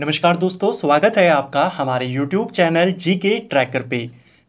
नमस्कार दोस्तों स्वागत है आपका हमारे YouTube चैनल जी के ट्रैकर पे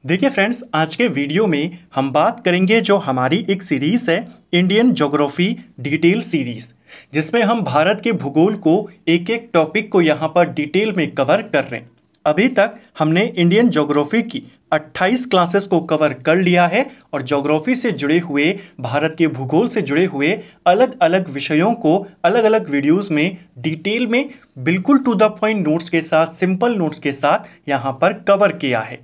देखिए फ्रेंड्स आज के वीडियो में हम बात करेंगे जो हमारी एक सीरीज़ है इंडियन जोग्राफी डिटेल सीरीज़ जिसमें हम भारत के भूगोल को एक एक टॉपिक को यहाँ पर डिटेल में कवर कर रहे हैं अभी तक हमने इंडियन जोग्राफी की 28 क्लासेस को कवर कर लिया है और ज्योग्राफी से जुड़े हुए भारत के भूगोल से जुड़े हुए अलग अलग विषयों को अलग अलग वीडियोस में डिटेल में बिल्कुल टू द पॉइंट नोट्स के साथ सिंपल नोट्स के साथ यहाँ पर कवर किया है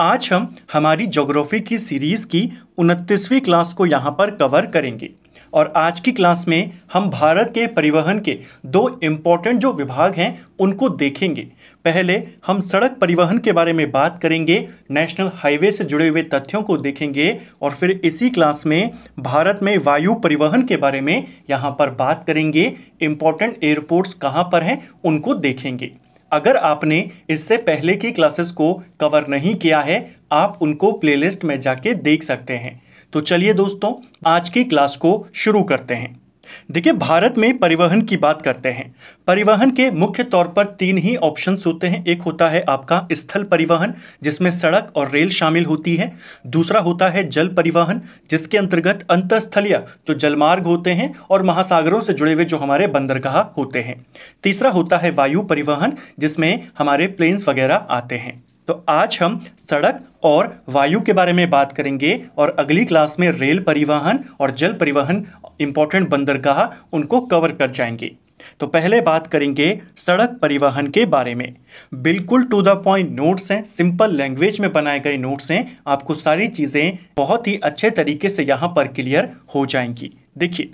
आज हम हमारी जोग्राफी की सीरीज़ की उनतीसवीं क्लास को यहाँ पर कवर करेंगे और आज की क्लास में हम भारत के परिवहन के दो इम्पॉर्टेंट जो विभाग हैं उनको देखेंगे पहले हम सड़क परिवहन के बारे में बात करेंगे नेशनल हाईवे से जुड़े हुए तथ्यों को देखेंगे और फिर इसी क्लास में भारत में वायु परिवहन के बारे में यहाँ पर बात करेंगे इम्पोर्टेंट एयरपोर्ट्स कहाँ पर हैं उनको देखेंगे अगर आपने इससे पहले की क्लासेस को कवर नहीं किया है आप उनको प्लेलिस्ट में जाके देख सकते हैं तो चलिए दोस्तों आज की क्लास को शुरू करते हैं देखिए भारत में परिवहन की बात करते हैं परिवहन के मुख्य तौर पर तीन ही ऑप्शन होते हैं एक होता है आपका स्थल परिवहन जिसमें सड़क और रेल शामिल होती है दूसरा होता है जल परिवहन जिसके अंतर्गत अंतस्थलीय जो जलमार्ग होते हैं और महासागरों से जुड़े हुए जो हमारे बंदरगाह होते हैं तीसरा होता है वायु परिवहन जिसमें हमारे प्लेन्स वगैरह आते हैं तो आज हम सड़क और वायु के बारे में बात करेंगे और अगली क्लास में रेल परिवहन और जल परिवहन इंपॉर्टेंट बंदरगाह उनको कवर कर जाएंगे तो पहले बात करेंगे सड़क परिवहन के बारे में बिल्कुल टू द पॉइंट नोट्स हैं सिंपल लैंग्वेज में बनाए गए नोट्स हैं आपको सारी चीज़ें बहुत ही अच्छे तरीके से यहाँ पर क्लियर हो जाएंगी देखिए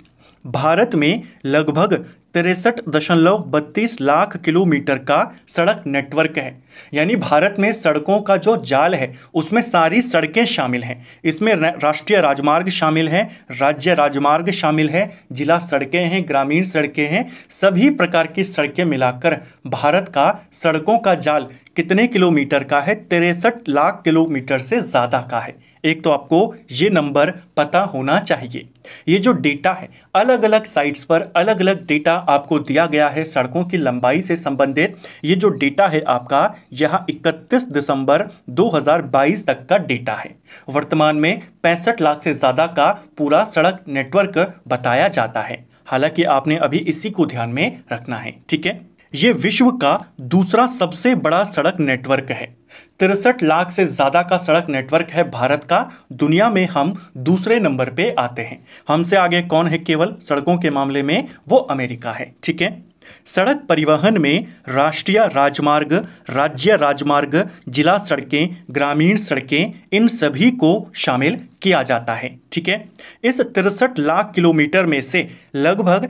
भारत में लगभग तिरसठ दशमलव बत्तीस लाख किलोमीटर का सड़क नेटवर्क है यानी भारत में सड़कों का जो जाल है उसमें सारी सड़कें शामिल हैं इसमें राष्ट्रीय राजमार्ग शामिल हैं राज्य राजमार्ग शामिल है जिला सड़कें हैं ग्रामीण सड़कें हैं सभी प्रकार की सड़कें मिलाकर भारत का सड़कों का जाल कितने किलोमीटर का है तिरसठ लाख किलोमीटर से ज़्यादा का है एक तो आपको ये नंबर पता होना चाहिए ये जो डेटा है अलग अलग साइट्स पर अलग अलग डेटा आपको दिया गया है सड़कों की लंबाई से संबंधित ये जो डेटा है आपका यह 31 दिसंबर 2022 तक का डेटा है वर्तमान में पैंसठ लाख से ज़्यादा का पूरा सड़क नेटवर्क बताया जाता है हालांकि आपने अभी इसी को ध्यान में रखना है ठीक है ये विश्व का दूसरा सबसे बड़ा सड़क नेटवर्क है तिरसठ लाख से ज़्यादा का सड़क नेटवर्क है भारत का दुनिया में हम दूसरे नंबर पे आते हैं हमसे आगे कौन है केवल सड़कों के मामले में वो अमेरिका है ठीक है सड़क परिवहन में राष्ट्रीय राजमार्ग राज्य राजमार्ग जिला सड़कें ग्रामीण सड़कें इन सभी को शामिल किया जाता है ठीक है इस तिरसठ लाख किलोमीटर में से लगभग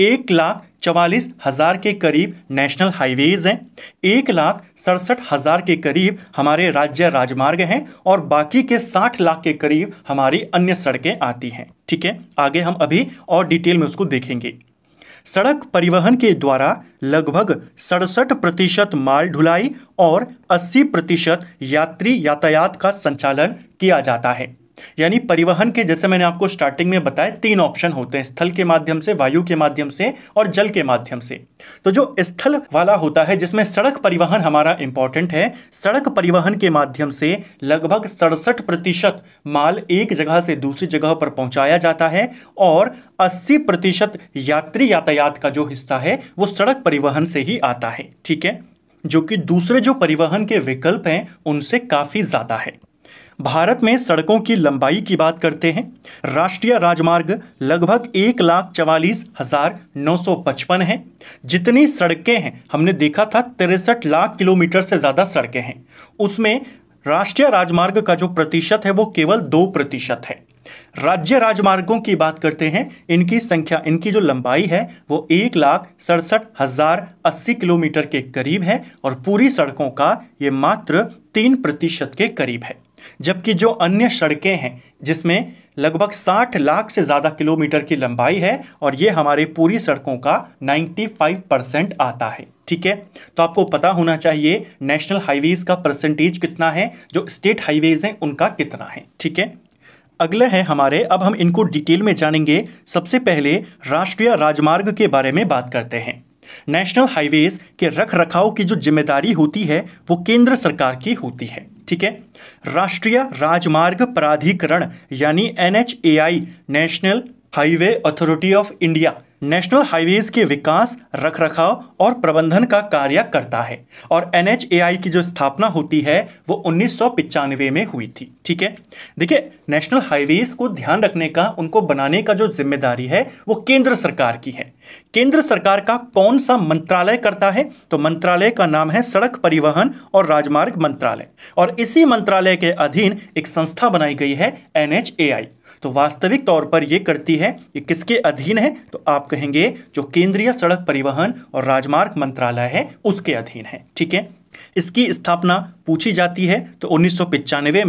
एक लाख चवालीस हज़ार के करीब नेशनल हाईवेज़ हैं एक लाख सड़सठ हज़ार के करीब हमारे राज्य राजमार्ग हैं और बाकी के साठ लाख के करीब हमारी अन्य सड़कें आती हैं ठीक है आगे हम अभी और डिटेल में उसको देखेंगे सड़क परिवहन के द्वारा लगभग सड़सठ प्रतिशत माल ढुलाई और 80 प्रतिशत यात्री यातायात का संचालन किया जाता है यानी परिवहन के जैसे मैंने आपको स्टार्टिंग में बताया तीन ऑप्शन होते हैं स्थल के माध्यम से वायु के माध्यम से और जल के माध्यम से तो जो स्थल वाला होता है जिसमें सड़क परिवहन हमारा इंपॉर्टेंट है सड़क परिवहन के माध्यम से लगभग सड़सठ प्रतिशत माल एक जगह से दूसरी जगह पर पहुंचाया जाता है और अस्सी प्रतिशत यात्री यातायात का जो हिस्सा है वो सड़क परिवहन से ही आता है ठीक है जो कि दूसरे जो परिवहन के विकल्प हैं उनसे काफ़ी ज़्यादा है भारत में सड़कों की लंबाई की बात करते हैं राष्ट्रीय राजमार्ग लगभग एक लाख चवालीस हजार नौ सौ पचपन है जितनी सड़कें हैं हमने देखा था तिरसठ लाख किलोमीटर से ज़्यादा सड़कें हैं उसमें राष्ट्रीय राजमार्ग का जो प्रतिशत है वो केवल दो प्रतिशत है राज्य राजमार्गों की बात करते हैं इनकी संख्या इनकी जो लंबाई है वो एक लाख सड़सठ हजार अस्सी किलोमीटर के करीब है और पूरी सड़कों का ये मात्र तीन प्रतिशत के करीब है जबकि जो अन्य सड़कें हैं जिसमें लगभग 60 लाख से ज़्यादा किलोमीटर की लंबाई है और ये हमारे पूरी सड़कों का 95 परसेंट आता है ठीक है तो आपको पता होना चाहिए नेशनल हाईवेज़ का परसेंटेज कितना है जो स्टेट हाईवेज़ हैं उनका कितना है ठीक है अगले है हमारे अब हम इनको डिटेल में जानेंगे सबसे पहले राष्ट्रीय राजमार्ग के बारे में बात करते हैं नेशनल हाईवेज़ के रख रखाव की जो जिम्मेदारी होती है वो केंद्र सरकार की होती है ठीक है राष्ट्रीय राजमार्ग प्राधिकरण यानी N National Highway Authority of India National Highways के विकास रख रखाव और प्रबंधन का कार्य करता है और एन की जो स्थापना होती है वो उन्नीस में हुई थी ठीक है देखिए नेशनल हाईवेज को ध्यान रखने का उनको बनाने का जो जिम्मेदारी है वो केंद्र सरकार की है केंद्र सरकार का कौन सा मंत्रालय करता है तो मंत्रालय का नाम है सड़क परिवहन और राजमार्ग मंत्रालय और इसी मंत्रालय के अधीन एक संस्था बनाई गई है एन तो वास्तविक तौर पर यह करती है ये किसके अधीन है तो आप कहेंगे जो केंद्रीय सड़क परिवहन और राजमार्ग मंत्रालय है उसके अधीन है ठीक है इसकी स्थापना पूछी जाती है तो उन्नीस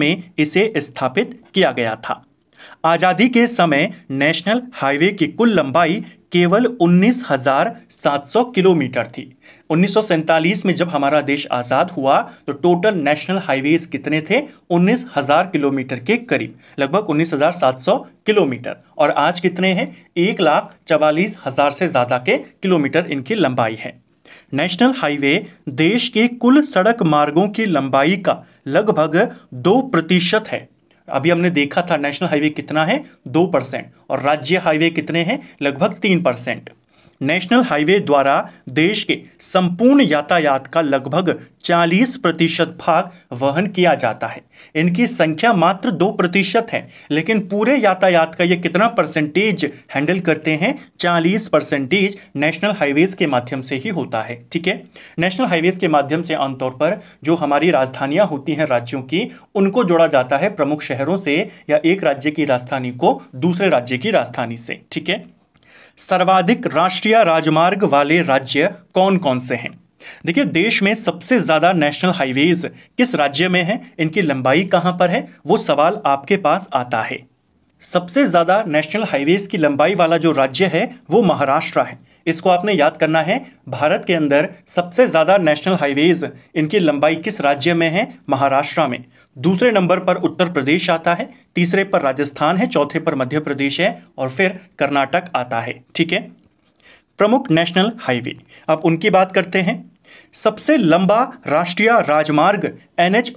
में इसे स्थापित किया गया था आज़ादी के समय नेशनल हाईवे की कुल लंबाई केवल 19,700 किलोमीटर थी उन्नीस में जब हमारा देश आज़ाद हुआ तो टोटल नेशनल हाईवेज कितने थे 19,000 किलोमीटर के करीब लगभग 19,700 किलोमीटर और आज कितने हैं एक लाख चवालीस हज़ार से ज़्यादा के किलोमीटर इनकी लंबाई है नेशनल हाईवे देश के कुल सड़क मार्गों की लंबाई का लगभग दो प्रतिशत है अभी हमने देखा था नेशनल हाईवे कितना है दो परसेंट और राज्य हाईवे कितने हैं लगभग तीन परसेंट नेशनल हाईवे द्वारा देश के संपूर्ण यातायात का लगभग चालीस प्रतिशत भाग वहन किया जाता है इनकी संख्या मात्र दो प्रतिशत है लेकिन पूरे यातायात का ये कितना परसेंटेज हैंडल करते हैं चालीस परसेंटेज नेशनल हाईवेज के माध्यम से ही होता है ठीक है नेशनल हाईवेज के माध्यम से आमतौर पर जो हमारी राजधानियां होती हैं राज्यों की उनको जोड़ा जाता है प्रमुख शहरों से या एक राज्य की राजधानी को दूसरे राज्य की राजधानी से ठीक है सर्वाधिक राष्ट्रीय राजमार्ग वाले राज्य कौन कौन से हैं देखिए देश में सबसे ज़्यादा नेशनल हाईवेज किस राज्य में है इनकी लंबाई कहाँ पर है वो सवाल आपके पास आता है सबसे ज़्यादा नेशनल हाईवेज की लंबाई वाला जो राज्य है वो महाराष्ट्र है इसको आपने याद करना है भारत के अंदर सबसे ज़्यादा नेशनल हाईवेज इनकी लंबाई किस राज्य में है महाराष्ट्र में दूसरे नंबर पर उत्तर प्रदेश आता है तीसरे पर राजस्थान है चौथे पर मध्य प्रदेश है और फिर कर्नाटक आता है ठीक है प्रमुख नेशनल हाईवे अब उनकी बात करते हैं सबसे लंबा राष्ट्रीय राजमार्ग एन एच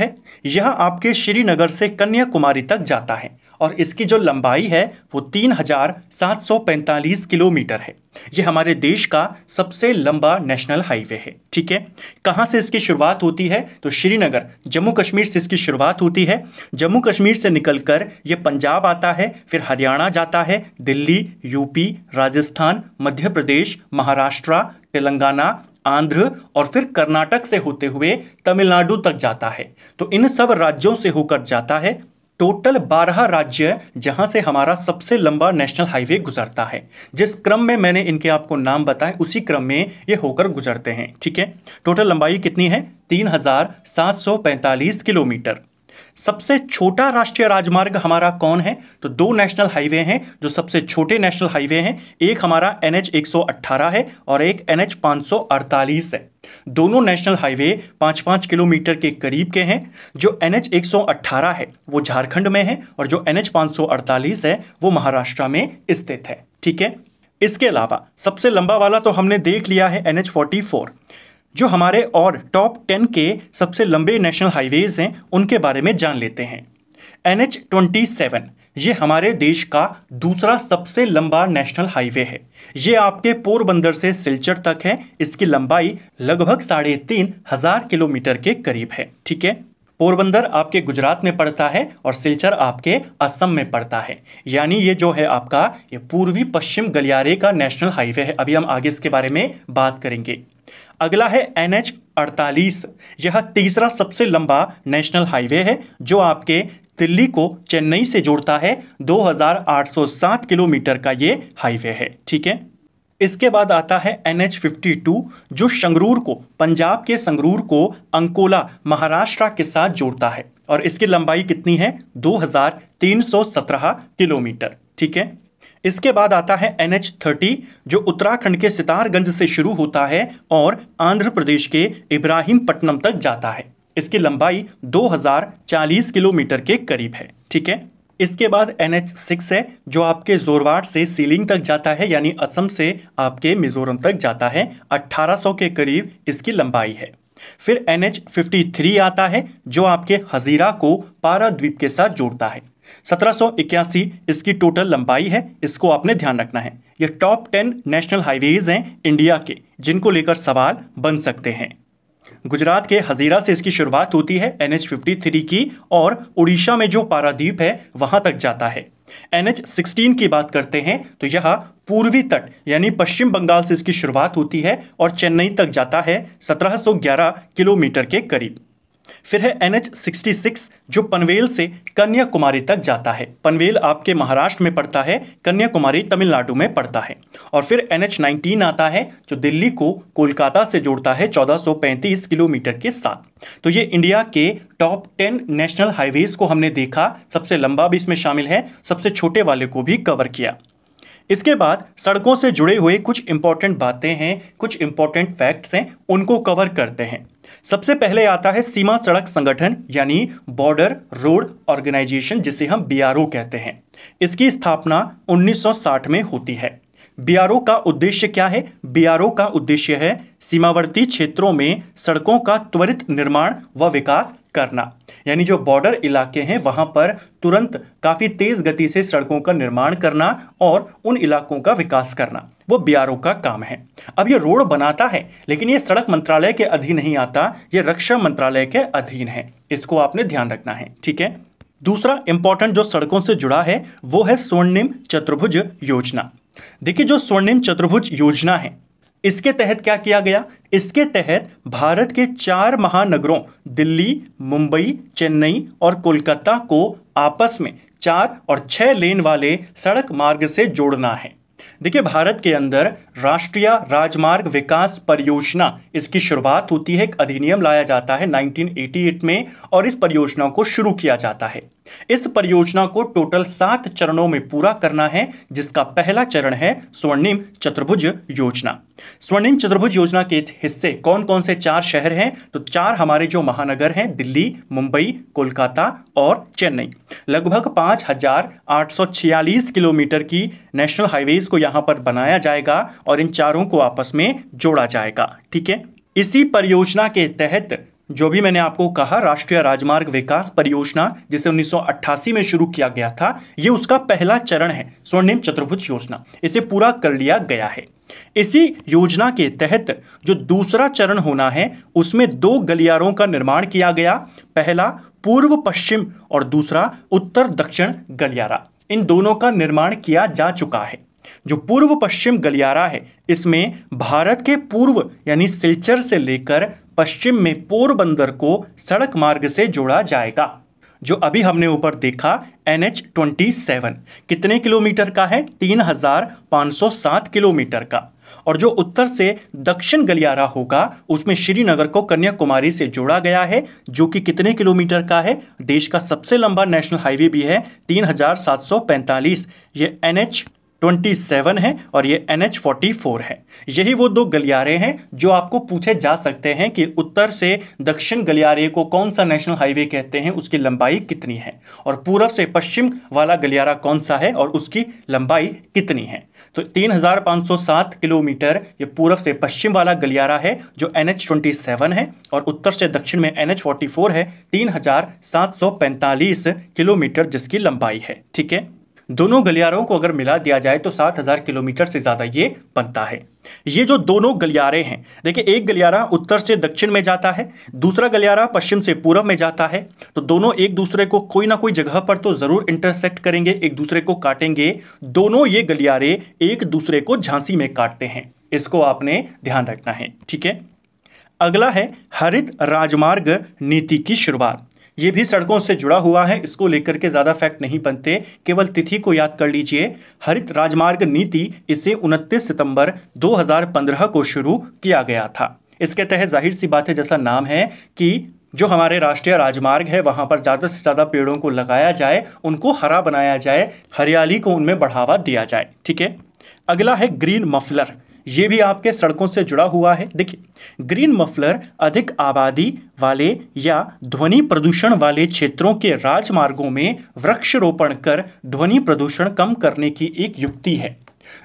है यह आपके श्रीनगर से कन्याकुमारी तक जाता है और इसकी जो लंबाई है वो तीन हजार सात सौ पैंतालीस किलोमीटर है ये हमारे देश का सबसे लंबा नेशनल हाईवे है ठीक है कहाँ से इसकी शुरुआत होती है तो श्रीनगर जम्मू कश्मीर से इसकी शुरुआत होती है जम्मू कश्मीर से निकलकर ये पंजाब आता है फिर हरियाणा जाता है दिल्ली यूपी राजस्थान मध्य प्रदेश महाराष्ट्र तेलंगाना आंध्र और फिर कर्नाटक से होते हुए तमिलनाडु तक जाता है तो इन सब राज्यों से होकर जाता है टोटल 12 राज्य जहां से हमारा सबसे लंबा नेशनल हाईवे गुजरता है जिस क्रम में मैंने इनके आपको नाम बताए उसी क्रम में ये होकर गुजरते हैं ठीक है टोटल लंबाई कितनी है 3745 किलोमीटर सबसे छोटा राष्ट्रीय राजमार्ग हमारा कौन है तो दो नेशनल हाईवे हैं जो सबसे छोटे नेशनल हाईवे हैं एक हमारा एन एच है और एक एन एच है दोनों नेशनल हाईवे पाँच पाँच किलोमीटर के करीब के हैं जो एन एच है वो झारखंड में है और जो एन एच है वो महाराष्ट्र में स्थित है ठीक है इसके अलावा सबसे लंबा वाला तो हमने देख लिया है एन एच जो हमारे और टॉप टेन के सबसे लंबे नेशनल हाईवेज़ हैं उनके बारे में जान लेते हैं एन एच ट्वेंटी सेवन ये हमारे देश का दूसरा सबसे लंबा नेशनल हाईवे है ये आपके पोरबंदर से सिलचर तक है इसकी लंबाई लगभग साढ़े तीन हजार किलोमीटर के करीब है ठीक है पोरबंदर आपके गुजरात में पड़ता है और सिलचर आपके असम में पड़ता है यानी ये जो है आपका ये पूर्वी पश्चिम गलियारे का नेशनल हाईवे है अभी हम आगे इसके बारे में बात करेंगे अगला है एन एच अड़तालीस यह तीसरा सबसे लंबा नेशनल हाईवे है जो आपके दिल्ली को चेन्नई से जोड़ता है 2807 किलोमीटर का ये हाईवे है ठीक है इसके बाद आता है एन एच फिफ्टी टू जो संगरूर को पंजाब के संगरूर को अंकोला महाराष्ट्र के साथ जोड़ता है और इसकी लंबाई कितनी है 2317 किलोमीटर ठीक है इसके बाद आता है एन एच थर्टी जो उत्तराखंड के सितारगंज से शुरू होता है और आंध्र प्रदेश के इब्राहिम पट्टनम तक जाता है इसकी लंबाई 2040 किलोमीटर के करीब है ठीक है इसके बाद एन एच सिक्स है जो आपके जोरवाट से सीलिंग तक जाता है यानी असम से आपके मिजोरम तक जाता है 1800 के करीब इसकी लंबाई है फिर एन एच फिफ्टी थ्री आता है जो आपके हजीरा को पारा द्वीप के साथ जोड़ता है सत्रह इसकी टोटल लंबाई है इसको आपने ध्यान रखना है ये टॉप टेन नेशनल हाईवेज हैं इंडिया के जिनको लेकर सवाल बन सकते हैं गुजरात के हजीरा से इसकी शुरुआत होती है एन एच की और उड़ीसा में जो पारादीप है वहां तक जाता है एन एच की बात करते हैं तो यह पूर्वी तट यानी पश्चिम बंगाल से इसकी शुरुआत होती है और चेन्नई तक जाता है 1711 किलोमीटर के करीब फिर है एन सिक्सटी सिक्स जो पनवेल से कन्याकुमारी तक जाता है पनवेल आपके महाराष्ट्र में पड़ता है कन्याकुमारी तमिलनाडु में पड़ता है और फिर एन एच नाइनटीन आता है जो दिल्ली को कोलकाता से जोड़ता है 1435 किलोमीटर के साथ तो ये इंडिया के टॉप टेन नेशनल हाईवेज को हमने देखा सबसे लंबा भी इसमें शामिल है सबसे छोटे वाले को भी कवर किया इसके बाद सड़कों से जुड़े हुए कुछ इंपॉर्टेंट बातें हैं कुछ इंपॉर्टेंट फैक्ट्स हैं उनको कवर करते हैं सबसे पहले आता है सीमा सड़क संगठन यानी बॉर्डर रोड ऑर्गेनाइजेशन जिसे हम बी कहते हैं इसकी स्थापना 1960 में होती है बीआरओ का उद्देश्य क्या है बीआरओ का उद्देश्य है सीमावर्ती क्षेत्रों में सड़कों का त्वरित निर्माण व विकास करना यानी जो बॉर्डर इलाके हैं वहां पर तुरंत काफ़ी तेज़ गति से सड़कों का निर्माण करना और उन इलाकों का विकास करना वो बीआरओ का काम है अब ये रोड बनाता है लेकिन ये सड़क मंत्रालय के अधीन नहीं आता ये रक्षा मंत्रालय के अधीन है इसको आपने ध्यान रखना है ठीक है दूसरा इंपॉर्टेंट जो सड़कों से जुड़ा है वो है स्वर्णिम चतुर्भुज योजना देखिए जो स्वर्णिम चतुर्भुज योजना है इसके तहत क्या किया गया इसके तहत भारत के चार महानगरों दिल्ली मुंबई चेन्नई और कोलकाता को आपस में चार और छह लेन वाले सड़क मार्ग से जोड़ना है देखिए भारत के अंदर राष्ट्रीय राजमार्ग विकास परियोजना इसकी शुरुआत होती है एक अधिनियम लाया जाता है 1988 में और इस परियोजना को शुरू किया जाता है इस परियोजना को टोटल सात चरणों में पूरा करना है जिसका पहला चरण है स्वर्णिम चतुर्भुज योजना स्वर्णिम चतुर्भुज योजना के हिस्से कौन कौन से चार शहर हैं तो चार हमारे जो महानगर हैं दिल्ली मुंबई कोलकाता और चेन्नई लगभग पाँच हजार आठ सौ छियालीस किलोमीटर की नेशनल हाईवेज को यहाँ पर बनाया जाएगा और इन चारों को आपस में जोड़ा जाएगा ठीक है इसी परियोजना के तहत जो भी मैंने आपको कहा राष्ट्रीय राजमार्ग विकास परियोजना जिसे 1988 में शुरू किया गया था ये उसका पहला चरण है स्वर्णिम चतुर्भुज योजना इसे पूरा कर लिया गया है इसी योजना के तहत जो दूसरा चरण होना है उसमें दो गलियारों का निर्माण किया गया पहला पूर्व पश्चिम और दूसरा उत्तर दक्षिण गलियारा इन दोनों का निर्माण किया जा चुका है जो पूर्व पश्चिम गलियारा है इसमें भारत के पूर्व यानी सिलचर से लेकर पश्चिम में पोरबंदर को सड़क मार्ग से जोड़ा जाएगा जो अभी हमने ऊपर देखा एन एच ट्वेंटी सेवन कितने किलोमीटर का है तीन हजार पाँच सौ सात किलोमीटर का और जो उत्तर से दक्षिण गलियारा होगा उसमें श्रीनगर को कन्याकुमारी से जोड़ा गया है जो कि कितने किलोमीटर का है देश का सबसे लंबा नेशनल हाईवे भी है तीन हजार सात सौ पैंतालीस ये एन एच 27 है और ये एन एच है यही वो दो गलियारे हैं जो आपको पूछे जा सकते हैं कि उत्तर से दक्षिण गलियारे को कौन सा नेशनल हाईवे कहते हैं उसकी लंबाई कितनी है और पूर्व से पश्चिम वाला गलियारा कौन सा है और उसकी लंबाई कितनी है तो 3507 किलोमीटर ये पूर्व से पश्चिम वाला गलियारा है जो एन एच है और उत्तर से दक्षिण में एन एच है तीन किलोमीटर जिसकी लंबाई है ठीक है दोनों गलियारों को अगर मिला दिया जाए तो सात हज़ार किलोमीटर से ज़्यादा ये बनता है ये जो दोनों गलियारे हैं देखिए एक गलियारा उत्तर से दक्षिण में जाता है दूसरा गलियारा पश्चिम से पूर्व में जाता है तो दोनों एक दूसरे को कोई ना कोई जगह पर तो ज़रूर इंटरसेक्ट करेंगे एक दूसरे को काटेंगे दोनों ये गलियारे एक दूसरे को झांसी में काटते हैं इसको आपने ध्यान रखना है ठीक है अगला है हरित राजमार्ग नीति की शुरुआत ये भी सड़कों से जुड़ा हुआ है इसको लेकर के ज़्यादा फैक्ट नहीं बनते केवल तिथि को याद कर लीजिए हरित राजमार्ग नीति इसे 29 सितंबर 2015 को शुरू किया गया था इसके तहत जाहिर सी बात है जैसा नाम है कि जो हमारे राष्ट्रीय राजमार्ग है वहाँ पर ज़्यादा से ज़्यादा पेड़ों को लगाया जाए उनको हरा बनाया जाए हरियाली को उनमें बढ़ावा दिया जाए ठीक है अगला है ग्रीन मफलर ये भी आपके सड़कों से जुड़ा हुआ है देखिए ग्रीन मफलर अधिक आबादी वाले या ध्वनि प्रदूषण वाले क्षेत्रों के राजमार्गों में वृक्षारोपण कर ध्वनि प्रदूषण कम करने की एक युक्ति है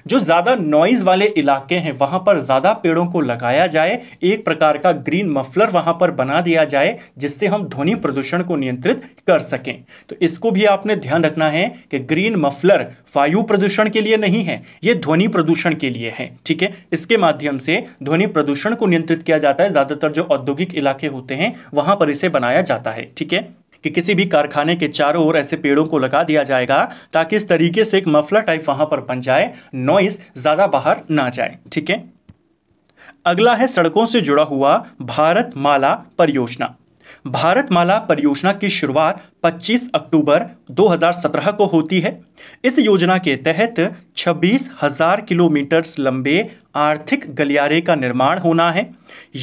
जो ज़्यादा नॉइज़ वाले इलाके हैं वहाँ पर ज़्यादा पेड़ों को लगाया जाए एक प्रकार का ग्रीन मफलर वहाँ पर बना दिया जाए जिससे हम ध्वनि प्रदूषण को नियंत्रित कर सकें तो इसको भी आपने ध्यान रखना है कि ग्रीन मफलर वायु प्रदूषण के लिए नहीं है ये ध्वनि प्रदूषण के लिए है ठीक है इसके माध्यम से ध्वनि प्रदूषण को नियंत्रित किया जाता है ज़्यादातर जो औद्योगिक इलाके होते हैं वहाँ पर इसे बनाया जाता है ठीक है कि किसी भी कारखाने के चारों ओर ऐसे पेड़ों को लगा दिया जाएगा ताकि इस तरीके से एक मफला टाइप वहां पर बन जाए नॉइस ज़्यादा बाहर ना जाए ठीक है अगला है सड़कों से जुड़ा हुआ भारत माला परियोजना भारतमाला परियोजना की शुरुआत 25 अक्टूबर 2017 को होती है इस योजना के तहत छब्बीस हजार किलोमीटर्स लंबे आर्थिक गलियारे का निर्माण होना है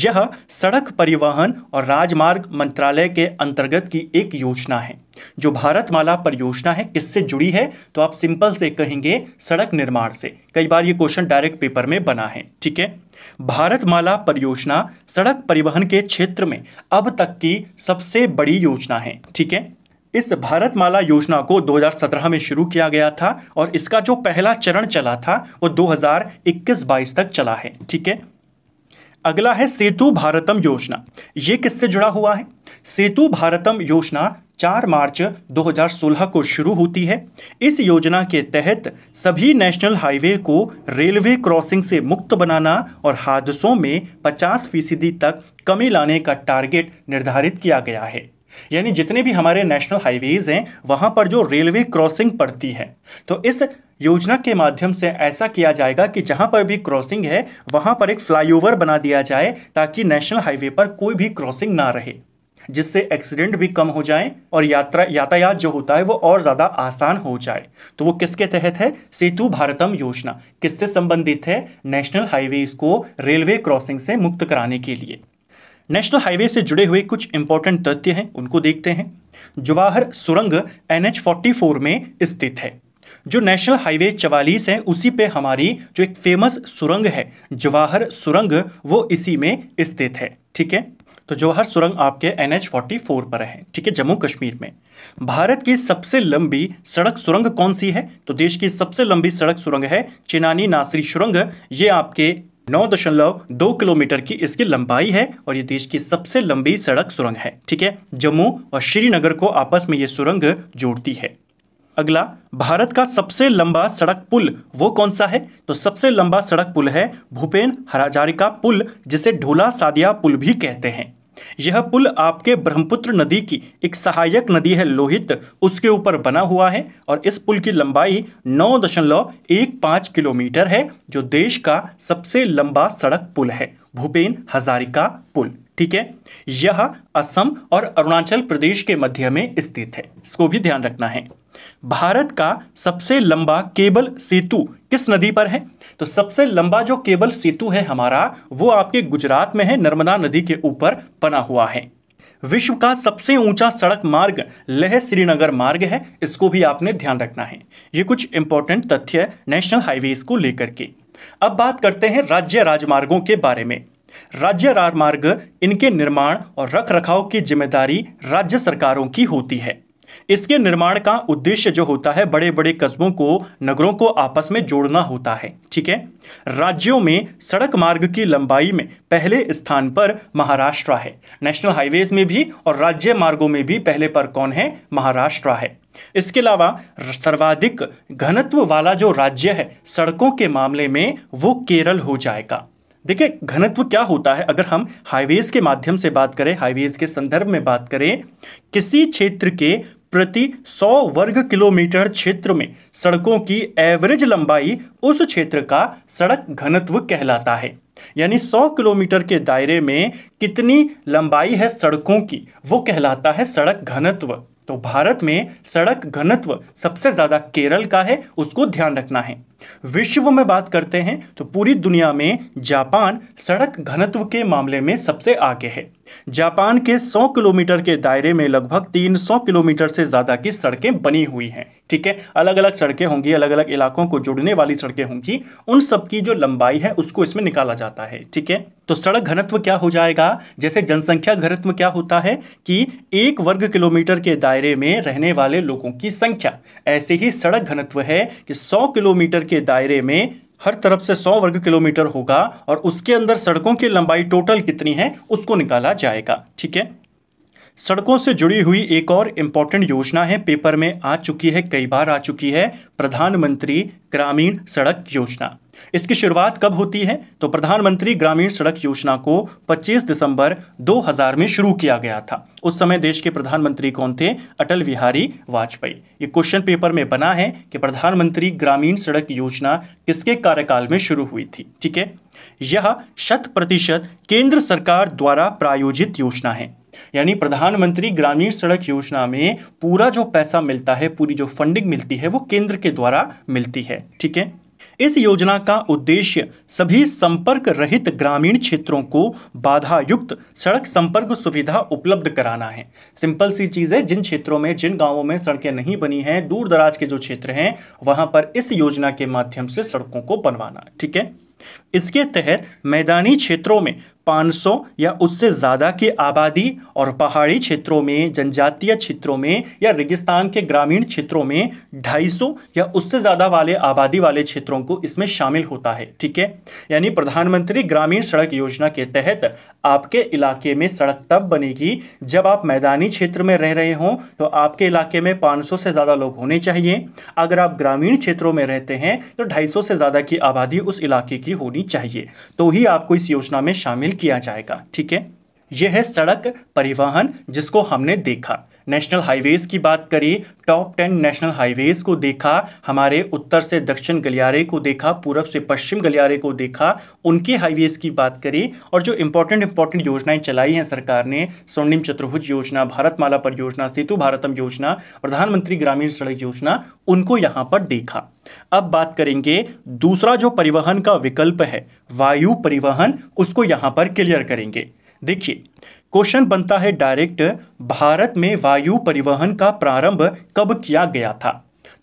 यह सड़क परिवहन और राजमार्ग मंत्रालय के अंतर्गत की एक योजना है जो भारतमाला परियोजना है किससे जुड़ी है तो आप सिंपल से कहेंगे सड़क निर्माण से कई बार ये क्वेश्चन डायरेक्ट पेपर में बना है ठीक है भारतमाला परियोजना सड़क परिवहन के क्षेत्र में अब तक की सबसे बड़ी योजना है ठीक है इस भारतमाला योजना को 2017 में शुरू किया गया था और इसका जो पहला चरण चला था वो 2021-22 तक चला है ठीक है अगला है सेतु भारतम योजना ये किससे जुड़ा हुआ है सेतु भारतम योजना 4 मार्च 2016 को शुरू होती है इस योजना के तहत सभी नेशनल हाईवे को रेलवे क्रॉसिंग से मुक्त बनाना और हादसों में 50 फीसदी तक कमी लाने का टारगेट निर्धारित किया गया है यानी जितने भी हमारे नेशनल हाईवेज हैं वहां पर जो रेलवे क्रॉसिंग पड़ती है तो इस योजना के माध्यम से ऐसा किया जाएगा कि जहां पर भी क्रॉसिंग है वहां पर एक फ्लाईओवर बना दिया जाए ताकि नेशनल हाईवे पर कोई भी क्रॉसिंग ना रहे जिससे एक्सीडेंट भी कम हो जाए और यात्रा यातायात जो होता है वो और ज़्यादा आसान हो जाए तो वो किसके तहत है सेतु भारतम योजना किससे संबंधित है नेशनल हाईवेज को रेलवे क्रॉसिंग से मुक्त कराने के लिए नेशनल हाईवे से जुड़े हुए कुछ इंपॉर्टेंट तथ्य हैं उनको देखते हैं जवाहर सुरंग एन एच में स्थित है जो नेशनल हाईवे चवालीस है उसी पे हमारी जो एक फेमस सुरंग है जवाहर सुरंग वो इसी में स्थित है ठीक है तो जवाहर सुरंग आपके एन एच पर है ठीक है जम्मू कश्मीर में भारत की सबसे लंबी सड़क सुरंग कौन सी है तो देश की सबसे लंबी सड़क सुरंग है चिनानी नासरी सुरंग ये आपके नौ दशमलव दो किलोमीटर की इसकी लंबाई है और ये देश की सबसे लंबी सड़क सुरंग है ठीक है जम्मू और श्रीनगर को आपस में ये सुरंग जोड़ती है अगला भारत का सबसे लंबा सड़क पुल वो कौन सा है तो सबसे लंबा सड़क पुल है भूपेन हराजारिका पुल जिसे ढोला सादिया पुल भी कहते हैं यह पुल आपके ब्रह्मपुत्र नदी की एक सहायक नदी है लोहित उसके ऊपर बना हुआ है और इस पुल की लंबाई 9.15 किलोमीटर है जो देश का सबसे लंबा सड़क पुल है भूपेन हजारिका पुल ठीक है यह असम और अरुणाचल प्रदेश के मध्य में स्थित है इसको भी ध्यान रखना है भारत का सबसे लंबा केबल सेतु किस नदी पर है तो सबसे लंबा जो केबल सेतु है हमारा वो आपके गुजरात में है नर्मदा नदी के ऊपर बना हुआ है विश्व का सबसे ऊंचा सड़क मार्ग लेह श्रीनगर मार्ग है इसको भी आपने ध्यान रखना है ये कुछ इंपॉर्टेंट तथ्य नेशनल हाईवे को लेकर के अब बात करते हैं राज्य राजमार्गों के बारे में राज्य राजमार्ग इनके निर्माण और रख रखाव की जिम्मेदारी राज्य सरकारों की होती है इसके निर्माण का उद्देश्य जो होता है बड़े बड़े कस्बों को नगरों को आपस में जोड़ना होता है ठीक है राज्यों में सड़क मार्ग की लंबाई में पहले स्थान पर महाराष्ट्र है नेशनल हाईवेज में भी और राज्य मार्गों में भी पहले पर कौन है महाराष्ट्र है इसके अलावा सर्वाधिक घनत्व वाला जो राज्य है सड़कों के मामले में वो केरल हो जाएगा देखिए घनत्व क्या होता है अगर हम हाईवेज के माध्यम से बात करें हाईवेज के संदर्भ में बात करें किसी क्षेत्र के प्रति 100 वर्ग किलोमीटर क्षेत्र में सड़कों की एवरेज लंबाई उस क्षेत्र का सड़क घनत्व कहलाता है यानी 100 किलोमीटर के दायरे में कितनी लंबाई है सड़कों की वो कहलाता है सड़क घनत्व तो भारत में सड़क घनत्व सबसे ज़्यादा केरल का है उसको ध्यान रखना है विश्व में बात करते हैं तो पूरी दुनिया में जापान सड़क घनत्व के मामले में सबसे आगे है जापान के 100 किलोमीटर के दायरे में लगभग 300 किलोमीटर से ज़्यादा की सड़कें बनी हुई हैं ठीक है अलग अलग सड़कें होंगी अलग अलग इलाकों को जुड़ने वाली सड़कें होंगी उन सब की जो लंबाई है उसको इसमें निकाला जाता है ठीक है तो सड़क घनत्व क्या हो जाएगा जैसे जनसंख्या घनत्व क्या होता है कि एक वर्ग किलोमीटर के दायरे में रहने वाले लोगों की संख्या ऐसे ही सड़क घनत्व है कि सौ किलोमीटर के के दायरे में हर तरफ से 100 वर्ग किलोमीटर होगा और उसके अंदर सड़कों की लंबाई टोटल कितनी है उसको निकाला जाएगा ठीक है सड़कों से जुड़ी हुई एक और इम्पॉर्टेंट योजना है पेपर में आ चुकी है कई बार आ चुकी है प्रधानमंत्री ग्रामीण सड़क योजना इसकी शुरुआत कब होती है तो प्रधानमंत्री ग्रामीण सड़क योजना को 25 दिसंबर 2000 में शुरू किया गया था उस समय देश के प्रधानमंत्री कौन थे अटल बिहारी वाजपेयी ये क्वेश्चन पेपर में बना है कि प्रधानमंत्री ग्रामीण सड़क योजना किसके कार्यकाल में शुरू हुई थी ठीक है यह शत प्रतिशत केंद्र सरकार द्वारा प्रायोजित योजना है यानी प्रधानमंत्री ग्रामीण सड़क योजना में पूरा जो पैसा मिलता है पूरी जो फंडिंग मिलती है वो केंद्र के द्वारा मिलती है ठीक है इस योजना का उद्देश्य सभी संपर्क रहित ग्रामीण क्षेत्रों को बाधा युक्त सड़क संपर्क सुविधा उपलब्ध कराना है सिंपल सी चीज़ है जिन क्षेत्रों में जिन गांवों में सड़कें नहीं बनी हैं दूर दराज के जो क्षेत्र हैं वहां पर इस योजना के माध्यम से सड़कों को बनवाना ठीक है इसके तहत मैदानी क्षेत्रों में 500 या उससे ज़्यादा की आबादी और पहाड़ी क्षेत्रों में जनजातीय क्षेत्रों में या रेगिस्तान के ग्रामीण क्षेत्रों में 250 या उससे ज़्यादा वाले आबादी वाले क्षेत्रों को इसमें शामिल होता है ठीक है यानी प्रधानमंत्री ग्रामीण सड़क योजना के तहत आपके इलाके में सड़क तब बनेगी जब आप मैदानी क्षेत्र में रह रहे हों तो आपके इलाके में 500 से ज़्यादा लोग होने चाहिए अगर आप ग्रामीण क्षेत्रों में रहते हैं तो 250 से ज़्यादा की आबादी उस इलाके की होनी चाहिए तो ही आपको इस योजना में शामिल किया जाएगा ठीक है यह है सड़क परिवहन जिसको हमने देखा नेशनल हाईवेज़ की बात करें टॉप टेन नेशनल हाईवेज़ को देखा हमारे उत्तर से दक्षिण गलियारे को देखा पूर्व से पश्चिम गलियारे को देखा उनके हाईवेज़ की बात करें और जो इम्पोर्टेंट इम्पोर्टेंट योजनाएं चलाई हैं सरकार ने स्वर्णिम चतुर्भुज योजना भारतमाला परियोजना सेतु भारतम योजना प्रधानमंत्री ग्रामीण सड़क योजना उनको यहाँ पर देखा अब बात करेंगे दूसरा जो परिवहन का विकल्प है वायु परिवहन उसको यहाँ पर क्लियर करेंगे देखिए क्वेश्चन बनता है डायरेक्ट भारत में वायु परिवहन का प्रारंभ कब किया गया था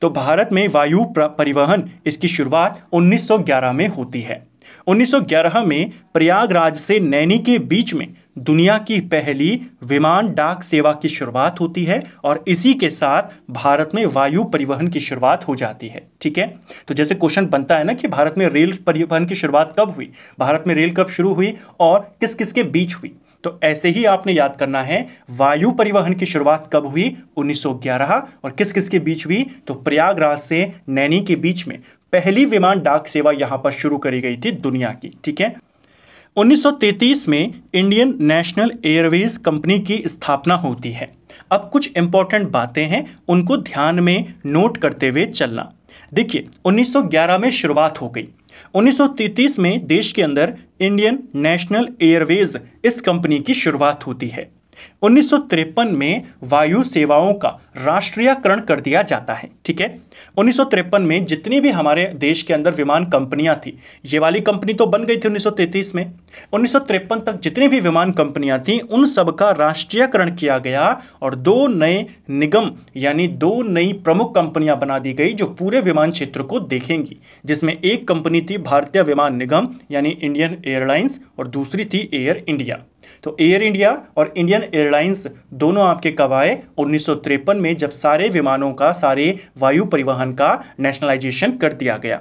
तो भारत में वायु परिवहन इसकी शुरुआत 1911 में होती है 1911 में प्रयागराज से नैनी के बीच में दुनिया की पहली विमान डाक सेवा की शुरुआत होती है और इसी के साथ भारत में वायु परिवहन की शुरुआत हो जाती है ठीक है तो जैसे क्वेश्चन बनता है ना कि भारत में रेल परिवहन की शुरुआत कब हुई भारत में रेल कब शुरू हुई और किस किस के बीच हुई तो ऐसे ही आपने याद करना है वायु परिवहन की शुरुआत कब हुई 1911 और किस किस के बीच हुई तो प्रयागराज से नैनी के बीच में पहली विमान डाक सेवा यहां पर शुरू करी गई थी दुनिया की ठीक है 1933 में इंडियन नेशनल एयरवेज कंपनी की स्थापना होती है अब कुछ इंपॉर्टेंट बातें हैं उनको ध्यान में नोट करते हुए चलना देखिए 1911 में शुरुआत हो गई 1933 में देश के अंदर इंडियन नेशनल एयरवेज इस कंपनी की शुरुआत होती है उन्नीस में वायु सेवाओं का राष्ट्रीयकरण कर दिया जाता है ठीक है उन्नीस में जितनी भी हमारे देश के अंदर विमान कंपनियां थी ये वाली कंपनी तो बन गई थी 1933 में उन्नीस तक जितनी भी विमान कंपनियां थी उन सब का राष्ट्रीयकरण किया गया और दो नए निगम यानी दो नई प्रमुख कंपनियां बना दी गई जो पूरे विमान क्षेत्र को देखेंगी जिसमें एक कंपनी थी भारतीय विमान निगम यानी इंडियन एयरलाइंस और दूसरी थी एयर इंडिया तो एयर इंडिया और इंडियन एयरलाइंस दोनों आपके कब आए उन्नीस में जब सारे विमानों का सारे वायु परिवहन का नेशनलाइजेशन कर दिया गया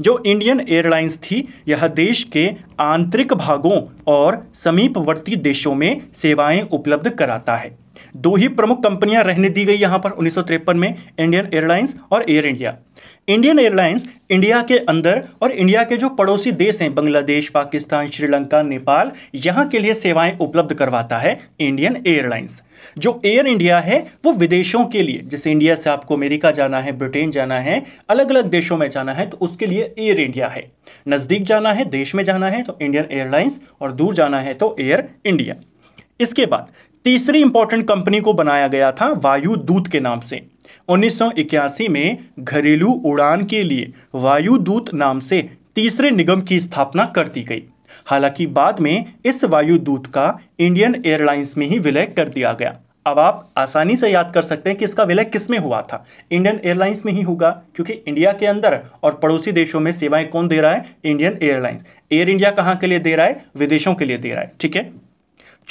जो इंडियन एयरलाइंस थी यह देश के आंतरिक भागों और समीपवर्ती देशों में सेवाएं उपलब्ध कराता है दो ही प्रमुख कंपनियां रहने दी गई यहां पर उन्नीस में इंडियन एयरलाइंस और air India Indian airlines India के अंदर और इंडिया के जो पड़ोसी देश हैं बांग्लादेश पाकिस्तान श्रीलंका नेपाल यहाँ के लिए सेवाएं उपलब्ध करवाता है इंडियन एयरलाइंस जो एयर इंडिया है वो विदेशों के लिए जैसे इंडिया से आपको अमेरिका जाना है ब्रिटेन जाना है अलग अलग देशों में जाना है तो उसके लिए एयर इंडिया है नज़दीक जाना है देश में जाना है तो इंडियन एयरलाइंस और दूर जाना है तो एयर इंडिया इसके बाद तीसरी इंपॉर्टेंट कंपनी को बनाया गया था वायुदूत के नाम से 1981 में घरेलू उड़ान के लिए दूत नाम से तीसरे निगम की स्थापना कर दी गई हालांकि बाद में इस दूत का इंडियन एयरलाइंस में ही विलय कर दिया गया अब आप आसानी से याद कर सकते हैं कि इसका विलय किस में हुआ था इंडियन एयरलाइंस में ही होगा क्योंकि इंडिया के अंदर और पड़ोसी देशों में सेवाएं कौन दे रहा है इंडियन एयरलाइंस एयर इंडिया कहाँ के लिए दे रहा है विदेशों के लिए दे रहा है ठीक है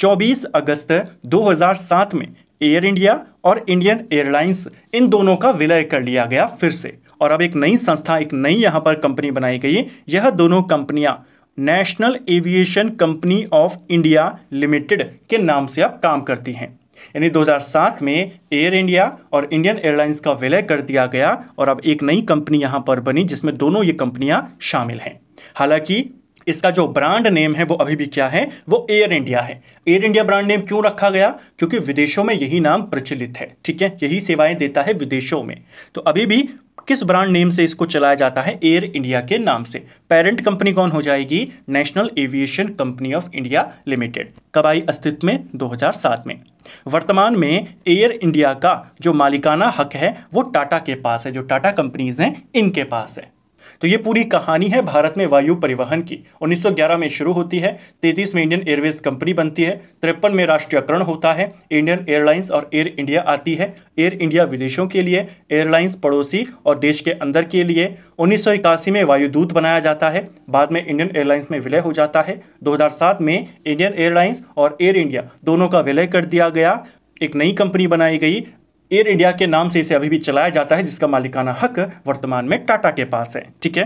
24 अगस्त 2007 में एयर इंडिया और इंडियन एयरलाइंस इन दोनों का विलय कर लिया गया फिर से और अब एक नई संस्था एक नई यहाँ पर कंपनी बनाई गई यह दोनों कंपनियां national aviation company of India limited के नाम से अब काम करती हैं यानी 2007 में एयर इंडिया और इंडियन एयरलाइंस का विलय कर दिया गया और अब एक नई कंपनी यहाँ पर बनी जिसमें दोनों ये कंपनियां शामिल हैं हालांकि इसका जो ब्रांड नेम है वो अभी भी क्या है वो एयर इंडिया है एयर इंडिया ब्रांड नेम क्यों रखा गया क्योंकि विदेशों में यही नाम प्रचलित है ठीक है यही सेवाएं देता है विदेशों में तो अभी भी किस ब्रांड नेम से इसको चलाया जाता है एयर इंडिया के नाम से पेरेंट कंपनी कौन हो जाएगी national aviation company of India limited कब आई अस्तित्व में 2007 में वर्तमान में एयर इंडिया का जो मालिकाना हक है वो टाटा के पास है जो टाटा कंपनीज हैं इनके पास है तो ये पूरी कहानी है भारत में वायु परिवहन की 1911 में शुरू होती है 33 में इंडियन एयरवेज कंपनी बनती है तिरपन में राष्ट्रीयकरण होता है इंडियन एयरलाइंस और एयर इंडिया आती है एयर इंडिया विदेशों के लिए एयरलाइंस पड़ोसी और देश के अंदर के लिए उन्नीस में वायुदूत बनाया जाता है बाद में इंडियन एयरलाइंस में विलय हो जाता है दो में इंडियन एयरलाइंस और एयर इंडिया दोनों का विलय कर दिया गया एक नई कंपनी बनाई गई एयर इंडिया के नाम से इसे अभी भी चलाया जाता है जिसका मालिकाना हक वर्तमान में टाटा के पास है ठीक है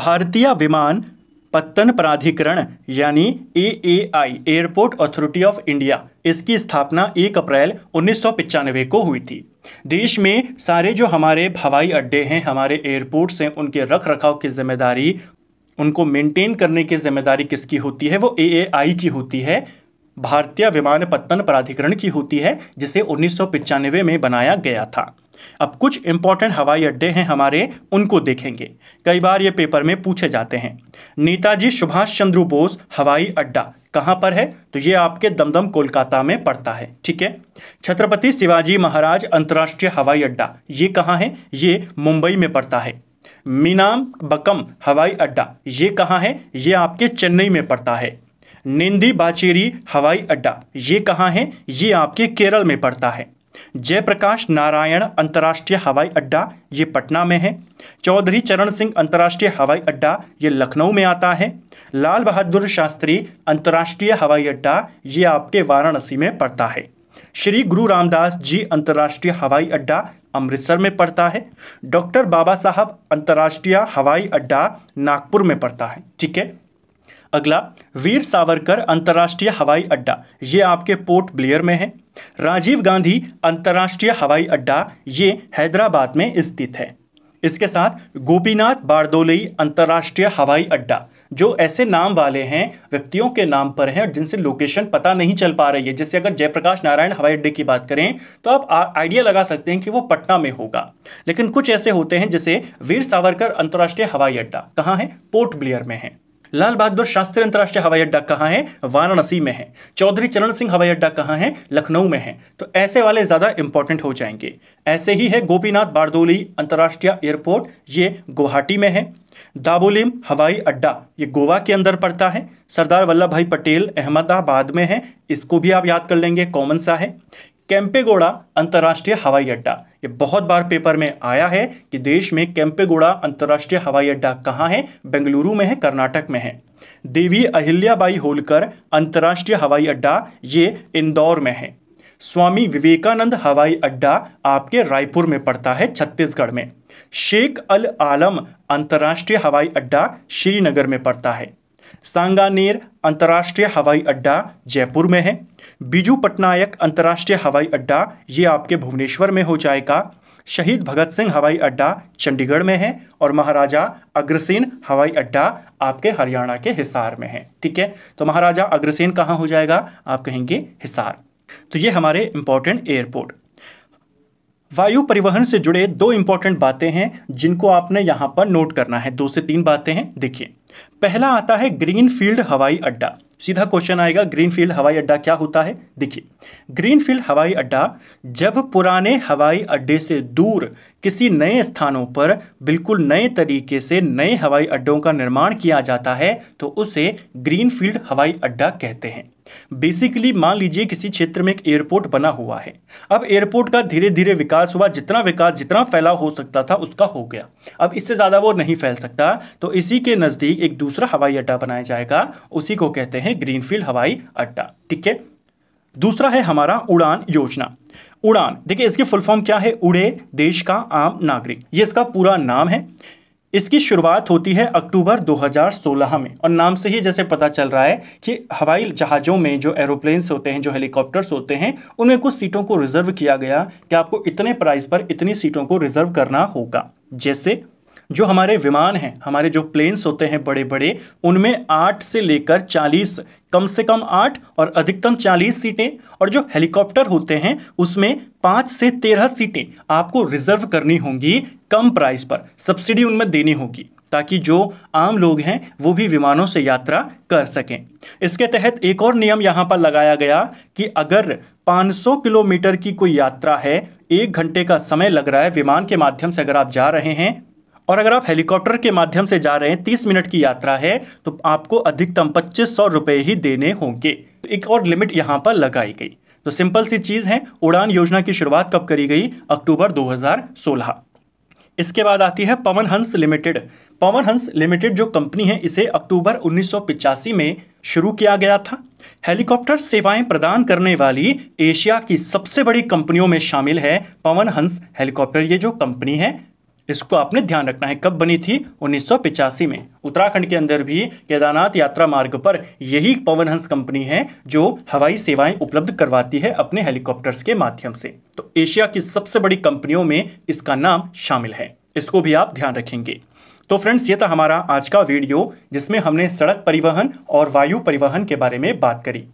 भारतीय विमान पत्तन प्राधिकरण यानी A A I airport authority of India इसकी स्थापना 1 अप्रैल उन्नीस को हुई थी देश में सारे जो हमारे हवाई अड्डे हैं हमारे एयरपोर्ट्स हैं उनके रख रखाव की जिम्मेदारी उनको मेंटेन करने की जिम्मेदारी किसकी होती है वो ए आई की होती है भारतीय विमानपत्तन प्राधिकरण की होती है जिसे उन्नीस में बनाया गया था अब कुछ इंपॉर्टेंट हवाई अड्डे हैं हमारे उनको देखेंगे कई बार ये पेपर में पूछे जाते हैं नेताजी सुभाष चंद्र बोस हवाई अड्डा कहाँ पर है तो ये आपके दमदम कोलकाता में पड़ता है ठीक है छत्रपति शिवाजी महाराज अंतर्राष्ट्रीय हवाई अड्डा ये कहाँ है ये मुंबई में पड़ता है मीनाम बकम हवाई अड्डा ये कहाँ है ये आपके चेन्नई में पड़ता है निंदी बाचेरी हवाई अड्डा ये कहाँ है ये आपके केरल में पड़ता है जयप्रकाश नारायण अंतर्राष्ट्रीय हवाई अड्डा ये पटना में है चौधरी चरण सिंह अंतर्राष्ट्रीय हवाई अड्डा ये लखनऊ में आता है लाल बहादुर शास्त्री अंतर्राष्ट्रीय हवाई अड्डा ये आपके वाराणसी में पड़ता है श्री गुरु रामदास जी अंतर्राष्ट्रीय हवाई अड्डा अमृतसर में पड़ता है डॉक्टर बाबा साहब अंतर्राष्ट्रीय हवाई अड्डा नागपुर में पड़ता है ठीक है अगला वीर सावरकर अंतर्राष्ट्रीय हवाई अड्डा ये आपके पोर्ट ब्लेयर में है राजीव गांधी अंतर्राष्ट्रीय हवाई अड्डा ये हैदराबाद में स्थित है इसके साथ गोपीनाथ बारदोलई अंतर्राष्ट्रीय हवाई अड्डा जो ऐसे नाम वाले हैं व्यक्तियों के नाम पर हैं और जिनसे लोकेशन पता नहीं चल पा रही है जैसे अगर जयप्रकाश नारायण हवाई अड्डे की बात करें तो आप आइडिया लगा सकते हैं कि वो पटना में होगा लेकिन कुछ ऐसे होते हैं जैसे वीर सावरकर अंतर्राष्ट्रीय हवाई अड्डा कहाँ है पोर्ट ब्लेयर में है लाल बहादुर शास्त्री अंतर्राष्ट्रीय हवाई अड्डा कहाँ है वाराणसी में है चौधरी चरण सिंह हवाई अड्डा कहाँ है लखनऊ में है तो ऐसे वाले ज़्यादा इंपॉर्टेंट हो जाएंगे ऐसे ही है गोपीनाथ बारदोली अंतर्राष्ट्रीय एयरपोर्ट ये गुवाहाटी में है दाबोलिम हवाई अड्डा ये गोवा के अंदर पड़ता है सरदार वल्लभ भाई पटेल अहमदाबाद में है इसको भी आप याद कर लेंगे कॉमन सा है कैंपेगोड़ा अंतर्राष्ट्रीय हवाई अड्डा ये बहुत बार पेपर में आया है कि देश में कैंपेगोड़ा अंतर्राष्ट्रीय हवाई अड्डा कहाँ है बेंगलुरु में है कर्नाटक में है देवी अहिल्याबाई होलकर अंतर्राष्ट्रीय हवाई अड्डा ये इंदौर में है स्वामी विवेकानंद हवाई अड्डा आपके रायपुर में पड़ता है छत्तीसगढ़ में शेख अल आलम अंतर्राष्ट्रीय हवाई अड्डा श्रीनगर में पड़ता है सांगानेर अंतर्राष्ट्रीय हवाई अड्डा जयपुर में है बीजू पटनायक अंतर्राष्ट्रीय हवाई अड्डा ये आपके भुवनेश्वर में हो जाएगा शहीद भगत सिंह हवाई अड्डा चंडीगढ़ में है और महाराजा अग्रसेन हवाई अड्डा आपके हरियाणा के हिसार में है ठीक है तो महाराजा अग्रसेन कहाँ हो जाएगा आप कहेंगे हिसार तो ये हमारे इंपॉर्टेंट एयरपोर्ट वायु परिवहन से जुड़े दो इंपॉर्टेंट बातें हैं जिनको आपने यहाँ पर नोट करना है दो से तीन बातें हैं देखिए पहला आता है ग्रीन फील्ड हवाई अड्डा सीधा क्वेश्चन आएगा ग्रीन फील्ड हवाई अड्डा क्या होता है देखिए ग्रीन फील्ड हवाई अड्डा जब पुराने हवाई अड्डे से दूर किसी नए स्थानों पर बिल्कुल नए तरीके से नए हवाई अड्डों का निर्माण किया जाता है तो उसे ग्रीन फील्ड हवाई अड्डा कहते हैं बेसिकली मान लीजिए किसी क्षेत्र में एक एयरपोर्ट बना हुआ है अब एयरपोर्ट का धीरे धीरे विकास हुआ जितना विकास जितना फैलाव हो सकता था उसका हो गया अब इससे ज़्यादा वो नहीं फैल सकता तो इसी के नज़दीक एक दूसरा हवाई अड्डा बनाया जाएगा उसी को कहते हैं ग्रीनफील्ड हवाई अड्डा ठीक है दूसरा है हमारा उड़ान योजना उड़ान देखिए इसकी फुल फॉर्म क्या है उड़े देश का आम नागरिक ये इसका पूरा नाम है इसकी शुरुआत होती है अक्टूबर 2016 में और नाम से ही जैसे पता चल रहा है कि हवाई जहाज़ों में जो एरोप्लेन्स होते हैं जो हेलीकॉप्टर्स होते हैं उनमें कुछ सीटों को रिजर्व किया गया कि आपको इतने प्राइस पर इतनी सीटों को रिजर्व करना होगा जैसे जो हमारे विमान हैं हमारे जो प्लेन्स होते हैं बड़े बड़े उनमें आठ से लेकर चालीस कम से कम आठ और अधिकतम चालीस सीटें और जो हेलीकॉप्टर होते हैं उसमें पाँच से तेरह सीटें आपको रिजर्व करनी होंगी कम प्राइस पर सब्सिडी उनमें देनी होगी ताकि जो आम लोग हैं वो भी विमानों से यात्रा कर सकें इसके तहत एक और नियम यहाँ पर लगाया गया कि अगर 500 किलोमीटर की कोई यात्रा है एक घंटे का समय लग रहा है विमान के माध्यम से अगर आप जा रहे हैं और अगर आप हेलीकॉप्टर के माध्यम से जा रहे हैं तीस मिनट की यात्रा है तो आपको अधिकतम पच्चीस सौ रुपये ही देने होंगे तो एक और लिमिट यहाँ पर लगाई गई तो सिंपल सी चीज़ है उड़ान योजना की शुरुआत कब करी गई अक्टूबर 2016 इसके बाद आती है पवन हंस लिमिटेड पवन हंस लिमिटेड जो कंपनी है इसे अक्टूबर उन्नीस में शुरू किया गया था हेलीकॉप्टर सेवाएं प्रदान करने वाली एशिया की सबसे बड़ी कंपनियों में शामिल है पवन हंस हेलीकॉप्टर ये जो कंपनी है इसको आपने ध्यान रखना है कब बनी थी उन्नीस में उत्तराखंड के अंदर भी केदारनाथ यात्रा मार्ग पर यही पवनहंस कंपनी है जो हवाई सेवाएं उपलब्ध करवाती है अपने हेलीकॉप्टर्स के माध्यम से तो एशिया की सबसे बड़ी कंपनियों में इसका नाम शामिल है इसको भी आप ध्यान रखेंगे तो फ्रेंड्स ये था हमारा आज का वीडियो जिसमें हमने सड़क परिवहन और वायु परिवहन के बारे में बात करी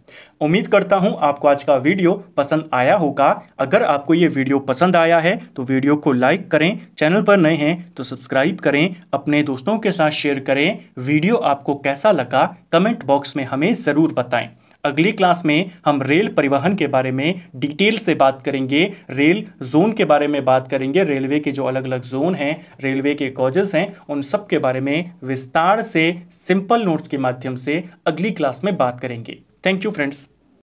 उम्मीद करता हूँ आपको आज का वीडियो पसंद आया होगा अगर आपको ये वीडियो पसंद आया है तो वीडियो को लाइक करें चैनल पर नए हैं तो सब्सक्राइब करें अपने दोस्तों के साथ शेयर करें वीडियो आपको कैसा लगा कमेंट बॉक्स में हमें ज़रूर बताएँ अगली क्लास में हम रेल परिवहन के बारे में डिटेल से बात करेंगे रेल जोन के बारे में बात करेंगे रेलवे के जो अलग अलग जोन हैं रेलवे के कॉजेस हैं उन सब के बारे में विस्तार से सिंपल नोट्स के माध्यम से अगली क्लास में बात करेंगे थैंक यू फ्रेंड्स